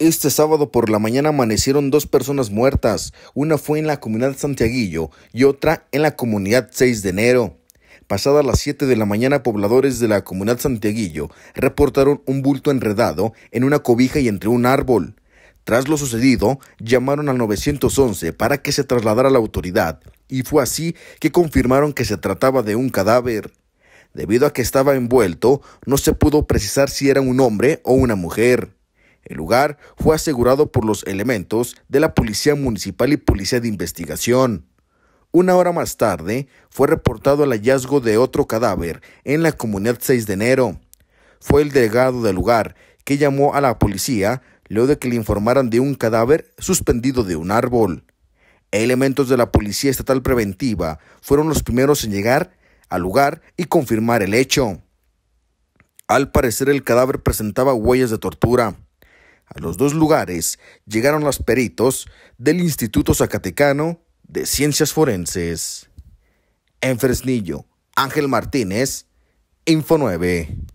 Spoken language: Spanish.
Este sábado por la mañana amanecieron dos personas muertas, una fue en la comunidad Santiaguillo y otra en la comunidad 6 de enero. Pasadas las 7 de la mañana, pobladores de la comunidad Santiaguillo reportaron un bulto enredado en una cobija y entre un árbol. Tras lo sucedido, llamaron al 911 para que se trasladara a la autoridad, y fue así que confirmaron que se trataba de un cadáver. Debido a que estaba envuelto, no se pudo precisar si era un hombre o una mujer. El lugar fue asegurado por los elementos de la Policía Municipal y Policía de Investigación. Una hora más tarde, fue reportado el hallazgo de otro cadáver en la comunidad 6 de enero. Fue el delegado del lugar que llamó a la policía luego de que le informaran de un cadáver suspendido de un árbol. Elementos de la Policía Estatal Preventiva fueron los primeros en llegar al lugar y confirmar el hecho. Al parecer el cadáver presentaba huellas de tortura. A los dos lugares llegaron los peritos del Instituto Zacatecano de Ciencias Forenses. En Fresnillo, Ángel Martínez, Info 9.